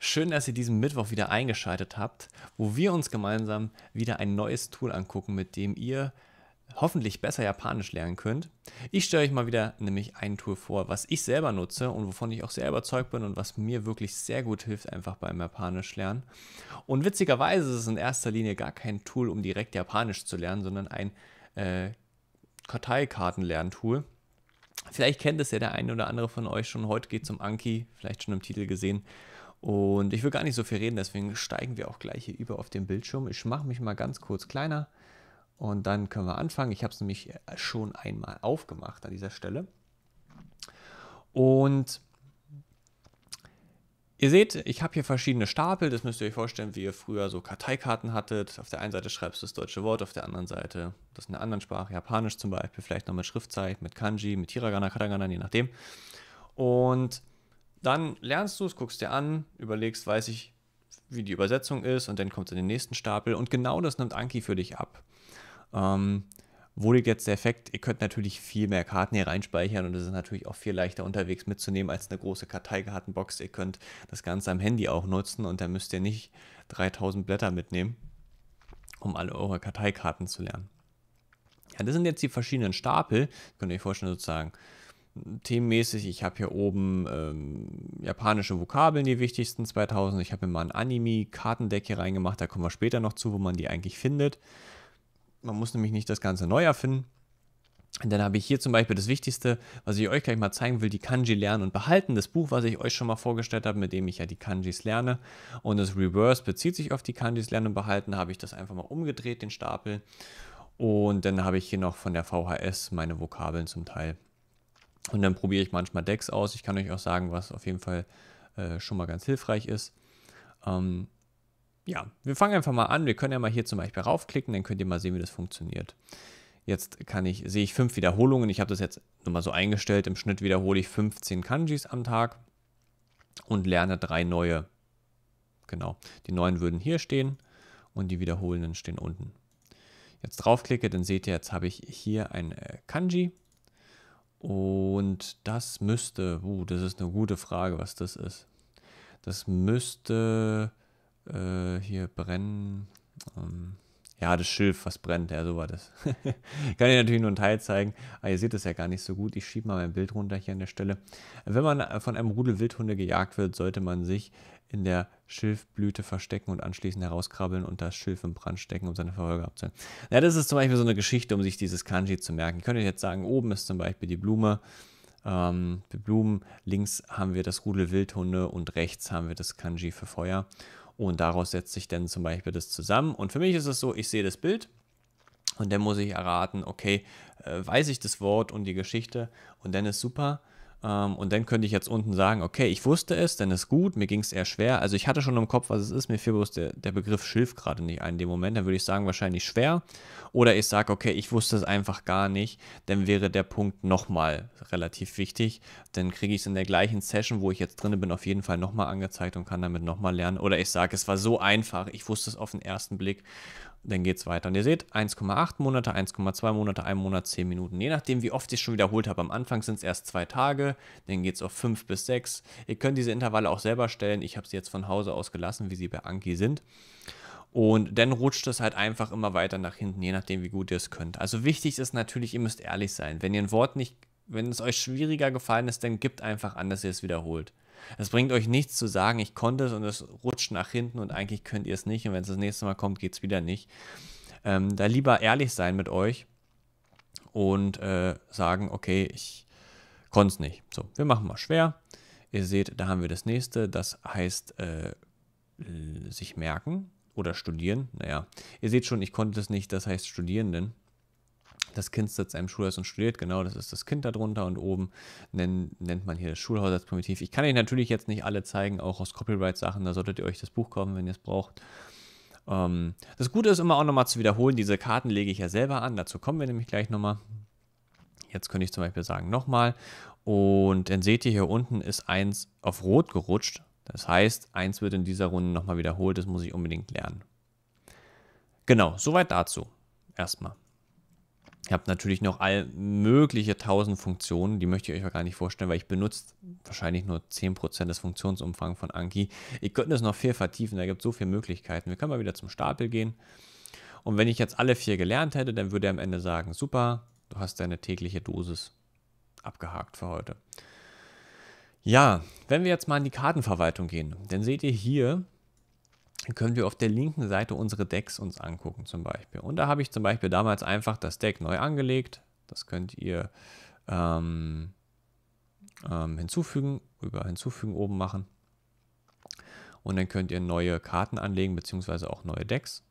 Schön, dass ihr diesen Mittwoch wieder eingeschaltet habt, wo wir uns gemeinsam wieder ein neues Tool angucken, mit dem ihr hoffentlich besser Japanisch lernen könnt. Ich stelle euch mal wieder nämlich ein Tool vor, was ich selber nutze und wovon ich auch sehr überzeugt bin und was mir wirklich sehr gut hilft, einfach beim Japanisch lernen. Und witzigerweise ist es in erster Linie gar kein Tool, um direkt Japanisch zu lernen, sondern ein äh, Karteikartenlerntool. Vielleicht kennt es ja der eine oder andere von euch schon. Heute geht es um Anki, vielleicht schon im Titel gesehen. Und ich will gar nicht so viel reden, deswegen steigen wir auch gleich hier über auf den Bildschirm. Ich mache mich mal ganz kurz kleiner und dann können wir anfangen. Ich habe es nämlich äh, schon einmal aufgemacht an dieser Stelle. Und Ihr seht, ich habe hier verschiedene Stapel, das müsst ihr euch vorstellen, wie ihr früher so Karteikarten hattet. Auf der einen Seite schreibst du das deutsche Wort, auf der anderen Seite das in einer anderen Sprache, Japanisch zum Beispiel, vielleicht noch mit Schriftzeichen, mit Kanji, mit Hiragana, Katakana, je nachdem. Und dann lernst du es, guckst dir an, überlegst, weiß ich, wie die Übersetzung ist und dann kommt es in den nächsten Stapel und genau das nimmt Anki für dich ab. Ähm, wo liegt jetzt der Effekt? Ihr könnt natürlich viel mehr Karten hier reinspeichern und es ist natürlich auch viel leichter unterwegs mitzunehmen als eine große Karteikartenbox. Ihr könnt das Ganze am Handy auch nutzen und dann müsst ihr nicht 3000 Blätter mitnehmen, um alle eure Karteikarten zu lernen. Ja, das sind jetzt die verschiedenen Stapel. Könnt ihr euch vorstellen, sozusagen themenmäßig. Ich habe hier oben ähm, japanische Vokabeln, die wichtigsten 2000. Ich habe mir mal ein Anime-Kartendeck hier reingemacht. Da kommen wir später noch zu, wo man die eigentlich findet. Man muss nämlich nicht das Ganze neu erfinden. Und dann habe ich hier zum Beispiel das Wichtigste, was ich euch gleich mal zeigen will, die Kanji lernen und behalten. Das Buch, was ich euch schon mal vorgestellt habe, mit dem ich ja die Kanjis lerne. Und das Reverse bezieht sich auf die Kanjis lernen und behalten. Da habe ich das einfach mal umgedreht, den Stapel. Und dann habe ich hier noch von der VHS meine Vokabeln zum Teil und dann probiere ich manchmal Decks aus. Ich kann euch auch sagen, was auf jeden Fall äh, schon mal ganz hilfreich ist. Ähm, ja, wir fangen einfach mal an. Wir können ja mal hier zum Beispiel raufklicken, dann könnt ihr mal sehen, wie das funktioniert. Jetzt kann ich, sehe ich fünf Wiederholungen. Ich habe das jetzt nochmal so eingestellt. Im Schnitt wiederhole ich 15 Kanjis am Tag und lerne drei neue. Genau. Die neuen würden hier stehen und die wiederholenden stehen unten. Jetzt draufklicke, dann seht ihr, jetzt habe ich hier ein äh, Kanji und das müsste, uh, das ist eine gute Frage, was das ist. Das müsste äh, hier brennen. Ähm, ja, das Schilf, was brennt, ja, so war das. Kann ich natürlich nur einen Teil zeigen, aber ah, ihr seht es ja gar nicht so gut. Ich schiebe mal mein Bild runter hier an der Stelle. Wenn man von einem Rudel Wildhunde gejagt wird, sollte man sich in der Schilfblüte verstecken und anschließend herauskrabbeln und das Schilf im Brand stecken, um seine Verfolger abzuhalten. Ja, das ist zum Beispiel so eine Geschichte, um sich dieses Kanji zu merken. Ich könnte jetzt sagen, oben ist zum Beispiel die Blume, ähm, die Blumen, links haben wir das Rudel Wildhunde und rechts haben wir das Kanji für Feuer. Und daraus setzt sich dann zum Beispiel das zusammen. Und für mich ist es so, ich sehe das Bild und dann muss ich erraten, okay, äh, weiß ich das Wort und die Geschichte und dann ist super. Ähm, und dann könnte ich jetzt unten sagen, okay, ich wusste es, denn es ist gut, mir ging es eher schwer. Also ich hatte schon im Kopf, was es ist, mir fiel bloß der, der Begriff Schilf gerade nicht ein in dem Moment. Dann würde ich sagen, wahrscheinlich schwer. Oder ich sage, okay, ich wusste es einfach gar nicht, dann wäre der Punkt nochmal relativ wichtig. Dann kriege ich es in der gleichen Session, wo ich jetzt drin bin, auf jeden Fall nochmal angezeigt und kann damit nochmal lernen. Oder ich sage, es war so einfach, ich wusste es auf den ersten Blick dann geht es weiter. Und ihr seht, 1,8 Monate, 1,2 Monate, 1 Monat, 10 Minuten. Je nachdem, wie oft ich es schon wiederholt habe. Am Anfang sind es erst zwei Tage, dann geht es auf 5 bis 6. Ihr könnt diese Intervalle auch selber stellen. Ich habe sie jetzt von Hause aus gelassen, wie sie bei Anki sind. Und dann rutscht es halt einfach immer weiter nach hinten, je nachdem, wie gut ihr es könnt. Also wichtig ist natürlich, ihr müsst ehrlich sein. Wenn ihr ein Wort nicht, wenn es euch schwieriger gefallen ist, dann gebt einfach an, dass ihr es wiederholt. Es bringt euch nichts zu sagen, ich konnte es und es rutscht nach hinten und eigentlich könnt ihr es nicht und wenn es das nächste Mal kommt, geht es wieder nicht. Ähm, da lieber ehrlich sein mit euch und äh, sagen, okay, ich konnte es nicht. So, wir machen mal schwer. Ihr seht, da haben wir das nächste, das heißt äh, sich merken oder studieren. Naja, ihr seht schon, ich konnte es nicht, das heißt Studierenden. Das Kind sitzt im Schulhaus und studiert, genau, das ist das Kind darunter und oben nennt, nennt man hier das Schulhaus als Primitiv. Ich kann euch natürlich jetzt nicht alle zeigen, auch aus Copyright-Sachen, da solltet ihr euch das Buch kaufen, wenn ihr es braucht. Ähm, das Gute ist immer auch nochmal zu wiederholen, diese Karten lege ich ja selber an, dazu kommen wir nämlich gleich nochmal. Jetzt könnte ich zum Beispiel sagen, nochmal. Und dann seht ihr hier unten ist 1 auf Rot gerutscht. Das heißt, 1 wird in dieser Runde nochmal wiederholt, das muss ich unbedingt lernen. Genau, soweit dazu. Erstmal. Ihr habt natürlich noch all mögliche tausend Funktionen, die möchte ich euch gar nicht vorstellen, weil ich benutze wahrscheinlich nur 10% des Funktionsumfangs von Anki. Ich könnte es noch viel vertiefen, da gibt es so viele Möglichkeiten. Wir können mal wieder zum Stapel gehen. Und wenn ich jetzt alle vier gelernt hätte, dann würde er am Ende sagen, super, du hast deine tägliche Dosis abgehakt für heute. Ja, wenn wir jetzt mal in die Kartenverwaltung gehen, dann seht ihr hier, können wir auf der linken Seite unsere Decks uns angucken zum Beispiel. Und da habe ich zum Beispiel damals einfach das Deck neu angelegt. Das könnt ihr ähm, ähm, hinzufügen, über hinzufügen oben machen. Und dann könnt ihr neue Karten anlegen, beziehungsweise auch neue Decks.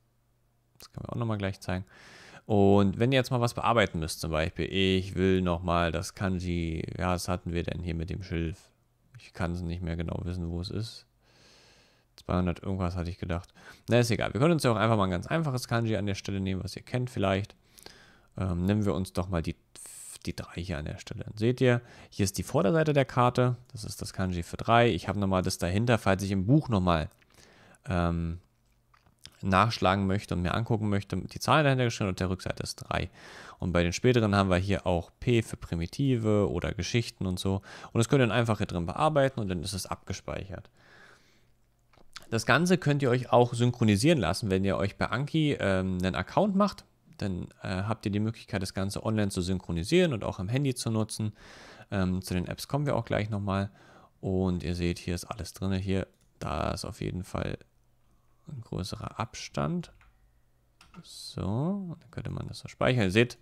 Das können wir auch nochmal gleich zeigen. Und wenn ihr jetzt mal was bearbeiten müsst, zum Beispiel, ich will nochmal das Kanji, ja, was hatten wir denn hier mit dem Schilf. Ich kann es nicht mehr genau wissen, wo es ist. 200 irgendwas hatte ich gedacht. Na, ist egal. Wir können uns ja auch einfach mal ein ganz einfaches Kanji an der Stelle nehmen, was ihr kennt vielleicht. Ähm, nehmen wir uns doch mal die, die 3 hier an der Stelle. Dann seht ihr, hier ist die Vorderseite der Karte. Das ist das Kanji für 3. Ich habe nochmal das dahinter, falls ich im Buch nochmal ähm, nachschlagen möchte und mir angucken möchte, die Zahlen dahinter geschrieben und der Rückseite ist 3. Und bei den späteren haben wir hier auch P für Primitive oder Geschichten und so. Und das könnt ihr dann einfach hier drin bearbeiten und dann ist es abgespeichert. Das Ganze könnt ihr euch auch synchronisieren lassen, wenn ihr euch bei Anki ähm, einen Account macht. Dann äh, habt ihr die Möglichkeit, das Ganze online zu synchronisieren und auch am Handy zu nutzen. Ähm, zu den Apps kommen wir auch gleich nochmal. Und ihr seht, hier ist alles drin. Hier, da ist auf jeden Fall ein größerer Abstand. So, dann könnte man das so speichern. Ihr seht,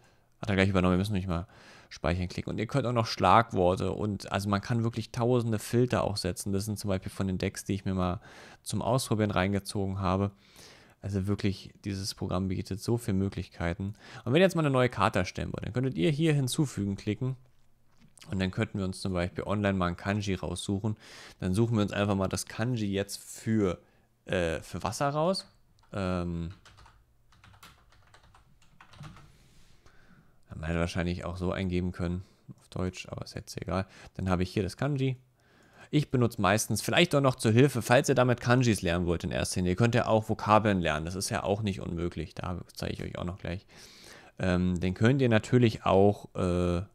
hat er gleich übernommen. Wir müssen nicht mal speichern klicken. Und ihr könnt auch noch Schlagworte und also man kann wirklich tausende Filter auch setzen. Das sind zum Beispiel von den Decks, die ich mir mal zum Ausprobieren reingezogen habe. Also wirklich, dieses Programm bietet so viele Möglichkeiten. Und wenn ihr jetzt mal eine neue Karte erstellen wollt, dann könntet ihr hier hinzufügen klicken. Und dann könnten wir uns zum Beispiel online mal ein Kanji raussuchen. Dann suchen wir uns einfach mal das Kanji jetzt für, äh, für Wasser raus. Ähm, Man hätte wahrscheinlich auch so eingeben können, auf Deutsch, aber ist jetzt egal. Dann habe ich hier das Kanji. Ich benutze meistens, vielleicht auch noch zur Hilfe, falls ihr damit Kanjis lernen wollt in erster Linie, könnt ihr auch Vokabeln lernen. Das ist ja auch nicht unmöglich. Da zeige ich euch auch noch gleich. Ähm, den könnt ihr natürlich auch, äh, äh,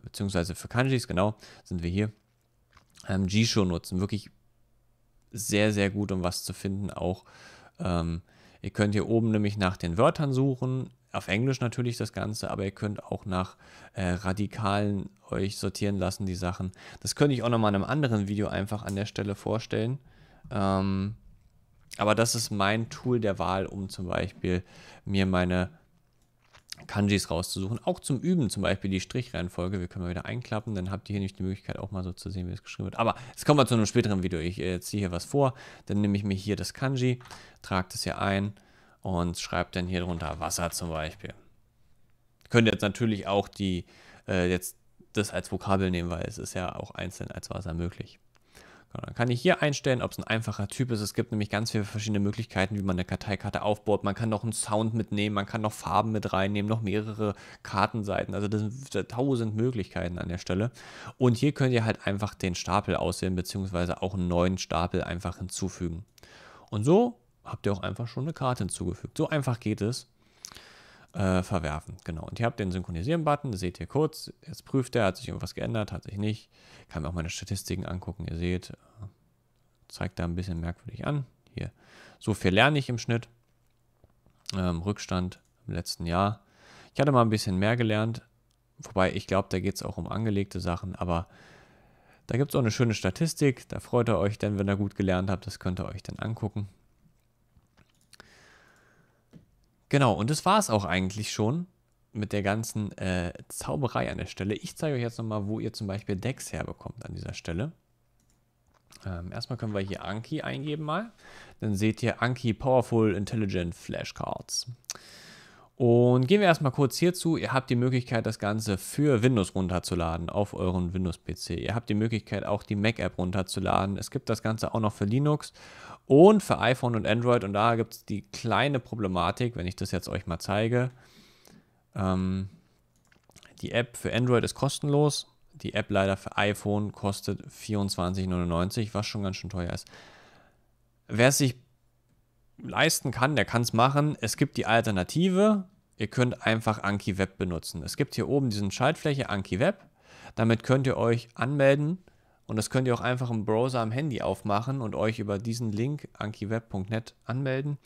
beziehungsweise für Kanjis, genau, sind wir hier, ähm, Jisho nutzen. Wirklich sehr, sehr gut, um was zu finden. Auch ähm, ihr könnt hier oben nämlich nach den Wörtern suchen auf Englisch natürlich das Ganze, aber ihr könnt auch nach äh, Radikalen euch sortieren lassen, die Sachen. Das könnte ich auch nochmal in einem anderen Video einfach an der Stelle vorstellen. Ähm, aber das ist mein Tool der Wahl, um zum Beispiel mir meine Kanjis rauszusuchen. Auch zum Üben zum Beispiel die Strichreihenfolge. Wir können mal wieder einklappen, dann habt ihr hier nicht die Möglichkeit, auch mal so zu sehen, wie es geschrieben wird. Aber jetzt kommen wir zu einem späteren Video. Ich äh, ziehe hier was vor, dann nehme ich mir hier das Kanji, trage das hier ein und schreibt dann hier drunter Wasser zum Beispiel. Könnt ihr jetzt natürlich auch die, äh, jetzt das als Vokabel nehmen, weil es ist ja auch einzeln als Wasser möglich. Genau, dann kann ich hier einstellen, ob es ein einfacher Typ ist. Es gibt nämlich ganz viele verschiedene Möglichkeiten, wie man eine Karteikarte aufbaut. Man kann noch einen Sound mitnehmen, man kann noch Farben mit reinnehmen, noch mehrere Kartenseiten. Also das sind tausend Möglichkeiten an der Stelle. Und hier könnt ihr halt einfach den Stapel auswählen, beziehungsweise auch einen neuen Stapel einfach hinzufügen. Und so habt ihr auch einfach schon eine Karte hinzugefügt. So einfach geht es. Äh, verwerfen, genau. Und ihr habt den Synchronisieren-Button, seht ihr kurz, jetzt prüft er, hat sich irgendwas geändert, hat sich nicht. kann mir auch meine Statistiken angucken, ihr seht, äh, zeigt da ein bisschen merkwürdig an. Hier, so viel lerne ich im Schnitt. Ähm, Rückstand im letzten Jahr. Ich hatte mal ein bisschen mehr gelernt, wobei ich glaube, da geht es auch um angelegte Sachen, aber da gibt es auch eine schöne Statistik. Da freut ihr euch denn, wenn ihr gut gelernt habt. Das könnt ihr euch dann angucken. Genau, und das war es auch eigentlich schon mit der ganzen äh, Zauberei an der Stelle. Ich zeige euch jetzt nochmal, wo ihr zum Beispiel Decks herbekommt an dieser Stelle. Ähm, erstmal können wir hier Anki eingeben mal. Dann seht ihr Anki Powerful Intelligent Flashcards. Und gehen wir erstmal kurz hierzu. Ihr habt die Möglichkeit, das Ganze für Windows runterzuladen auf euren Windows-PC. Ihr habt die Möglichkeit, auch die Mac-App runterzuladen. Es gibt das Ganze auch noch für Linux und für iPhone und Android. Und da gibt es die kleine Problematik, wenn ich das jetzt euch mal zeige. Ähm, die App für Android ist kostenlos. Die App leider für iPhone kostet 24,99, was schon ganz schön teuer ist. Wer es sich leisten kann, der kann es machen. Es gibt die Alternative. Ihr könnt einfach Anki Web benutzen. Es gibt hier oben diese Schaltfläche Anki Web. Damit könnt ihr euch anmelden und das könnt ihr auch einfach im Browser am Handy aufmachen und euch über diesen Link ankiweb.net anmelden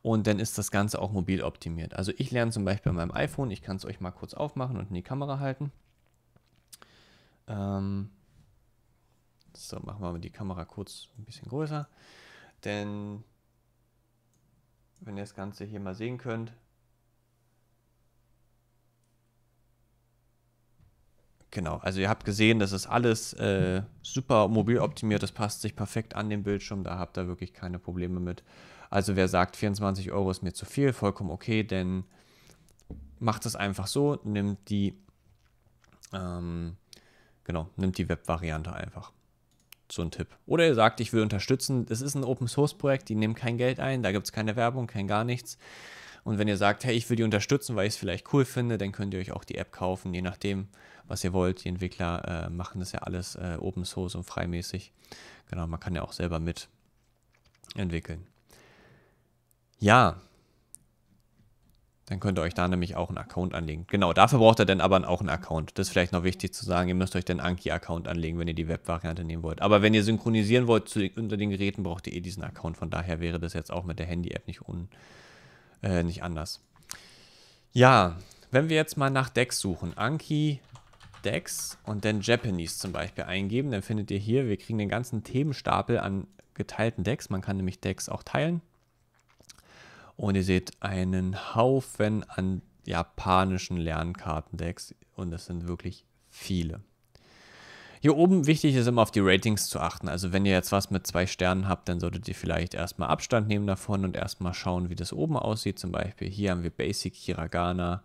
und dann ist das Ganze auch mobil optimiert. Also ich lerne zum Beispiel bei meinem iPhone, ich kann es euch mal kurz aufmachen und in die Kamera halten. Ähm so, machen wir die Kamera kurz ein bisschen größer. Denn wenn ihr das Ganze hier mal sehen könnt. Genau, also ihr habt gesehen, das ist alles äh, super mobil optimiert, das passt sich perfekt an den Bildschirm, da habt ihr wirklich keine Probleme mit. Also wer sagt, 24 Euro ist mir zu viel, vollkommen okay, denn macht es einfach so, nimmt die, ähm, genau, nimmt die Web-Variante einfach so ein Tipp. Oder ihr sagt, ich will unterstützen, Es ist ein Open-Source-Projekt, die nehmen kein Geld ein, da gibt es keine Werbung, kein gar nichts. Und wenn ihr sagt, hey, ich will die unterstützen, weil ich es vielleicht cool finde, dann könnt ihr euch auch die App kaufen, je nachdem, was ihr wollt. Die Entwickler äh, machen das ja alles äh, Open Source und freimäßig. Genau, man kann ja auch selber mit entwickeln. Ja, dann könnt ihr euch da nämlich auch einen Account anlegen. Genau, dafür braucht ihr dann aber auch einen Account. Das ist vielleicht noch wichtig zu sagen. Ihr müsst euch den Anki-Account anlegen, wenn ihr die Web-Variante nehmen wollt. Aber wenn ihr synchronisieren wollt zu, unter den Geräten, braucht ihr eh diesen Account. Von daher wäre das jetzt auch mit der Handy-App nicht, äh, nicht anders. Ja, wenn wir jetzt mal nach Decks suchen. Anki, Decks und dann Japanese zum Beispiel eingeben, dann findet ihr hier, wir kriegen den ganzen Themenstapel an geteilten Decks. Man kann nämlich Decks auch teilen. Und ihr seht einen Haufen an japanischen Lernkartendecks und das sind wirklich viele. Hier oben wichtig ist immer auf die Ratings zu achten. Also wenn ihr jetzt was mit zwei Sternen habt, dann solltet ihr vielleicht erstmal Abstand nehmen davon und erstmal schauen, wie das oben aussieht. Zum Beispiel hier haben wir Basic Hiragana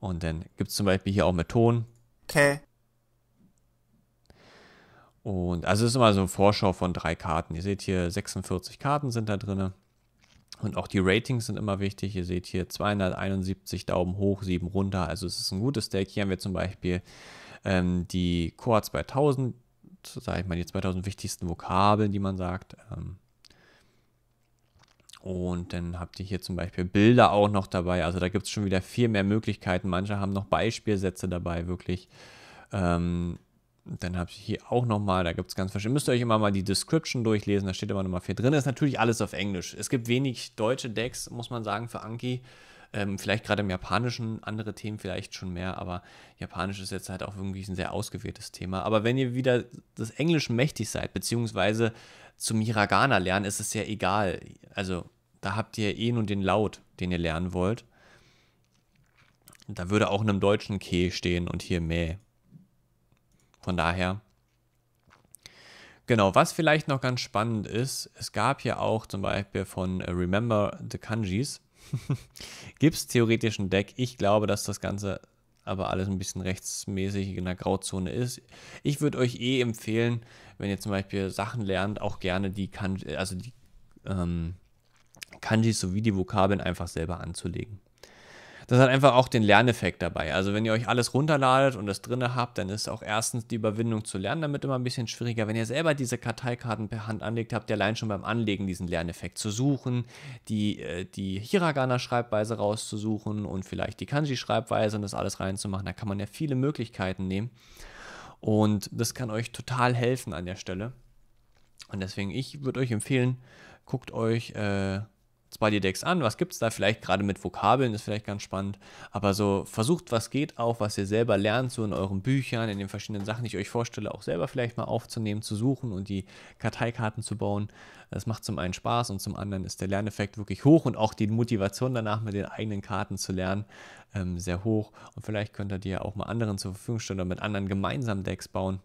und dann gibt es zum Beispiel hier auch mit Ton. Okay. Und also es ist immer so eine Vorschau von drei Karten. Ihr seht hier 46 Karten sind da drin. Und auch die Ratings sind immer wichtig. Ihr seht hier 271 Daumen hoch, 7 runter. Also es ist ein gutes Deck. Hier haben wir zum Beispiel ähm, die Core 2000, sage ich mal, die 2000 wichtigsten Vokabeln, die man sagt. Ähm, und dann habt ihr hier zum Beispiel Bilder auch noch dabei. Also da gibt es schon wieder viel mehr Möglichkeiten. Manche haben noch Beispielsätze dabei, wirklich. Ähm, dann habe ich hier auch nochmal, da gibt es ganz verschiedene, müsst ihr euch immer mal die Description durchlesen, da steht immer nochmal viel drin. Ist natürlich alles auf Englisch. Es gibt wenig deutsche Decks, muss man sagen, für Anki. Ähm, vielleicht gerade im Japanischen, andere Themen vielleicht schon mehr, aber Japanisch ist jetzt halt auch wirklich ein sehr ausgewähltes Thema. Aber wenn ihr wieder das Englisch mächtig seid, beziehungsweise zum Hiragana lernen, ist es ja egal. Also da habt ihr eh nur den Laut, den ihr lernen wollt. Da würde auch in einem deutschen Ke stehen und hier Mäh von daher. Genau, was vielleicht noch ganz spannend ist, es gab hier auch zum Beispiel von äh, Remember the Kanjis, gibt es theoretisch ein Deck. Ich glaube, dass das Ganze aber alles ein bisschen rechtsmäßig in der Grauzone ist. Ich würde euch eh empfehlen, wenn ihr zum Beispiel Sachen lernt, auch gerne die Kanji, also die ähm, Kanjis sowie die Vokabeln einfach selber anzulegen das hat einfach auch den Lerneffekt dabei. Also wenn ihr euch alles runterladet und das drinne habt, dann ist auch erstens die Überwindung zu lernen damit immer ein bisschen schwieriger. Wenn ihr selber diese Karteikarten per Hand anlegt, habt ihr allein schon beim Anlegen diesen Lerneffekt zu suchen, die, äh, die Hiragana-Schreibweise rauszusuchen und vielleicht die Kanji-Schreibweise und das alles reinzumachen. Da kann man ja viele Möglichkeiten nehmen. Und das kann euch total helfen an der Stelle. Und deswegen, ich würde euch empfehlen, guckt euch äh, zwar die Decks an, was gibt es da vielleicht gerade mit Vokabeln, ist vielleicht ganz spannend, aber so versucht, was geht auch, was ihr selber lernt, so in euren Büchern, in den verschiedenen Sachen, die ich euch vorstelle, auch selber vielleicht mal aufzunehmen, zu suchen und die Karteikarten zu bauen. Das macht zum einen Spaß und zum anderen ist der Lerneffekt wirklich hoch und auch die Motivation danach mit den eigenen Karten zu lernen ähm, sehr hoch. Und vielleicht könnt ihr die ja auch mal anderen zur Verfügung stellen oder mit anderen gemeinsam Decks bauen.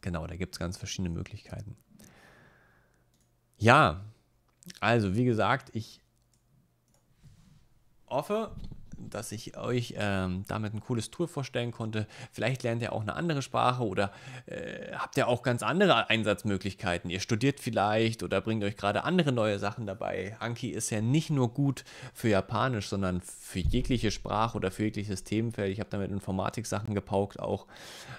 Genau, da gibt es ganz verschiedene Möglichkeiten. Ja, also, wie gesagt, ich hoffe, dass ich euch ähm, damit ein cooles Tool vorstellen konnte. Vielleicht lernt ihr auch eine andere Sprache oder äh, habt ihr auch ganz andere Einsatzmöglichkeiten. Ihr studiert vielleicht oder bringt euch gerade andere neue Sachen dabei. Anki ist ja nicht nur gut für Japanisch, sondern für jegliche Sprache oder für jegliches Themenfeld. Ich habe damit Informatik-Sachen gepaukt auch.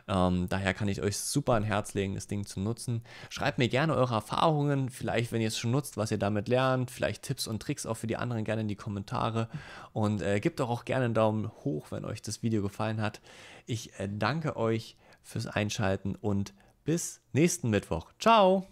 Ähm, daher kann ich euch super an Herz legen, das Ding zu nutzen. Schreibt mir gerne eure Erfahrungen, vielleicht wenn ihr es schon nutzt, was ihr damit lernt, vielleicht Tipps und Tricks auch für die anderen gerne in die Kommentare und äh, gebt auch doch auch gerne einen Daumen hoch, wenn euch das Video gefallen hat. Ich äh, danke euch fürs Einschalten und bis nächsten Mittwoch. Ciao!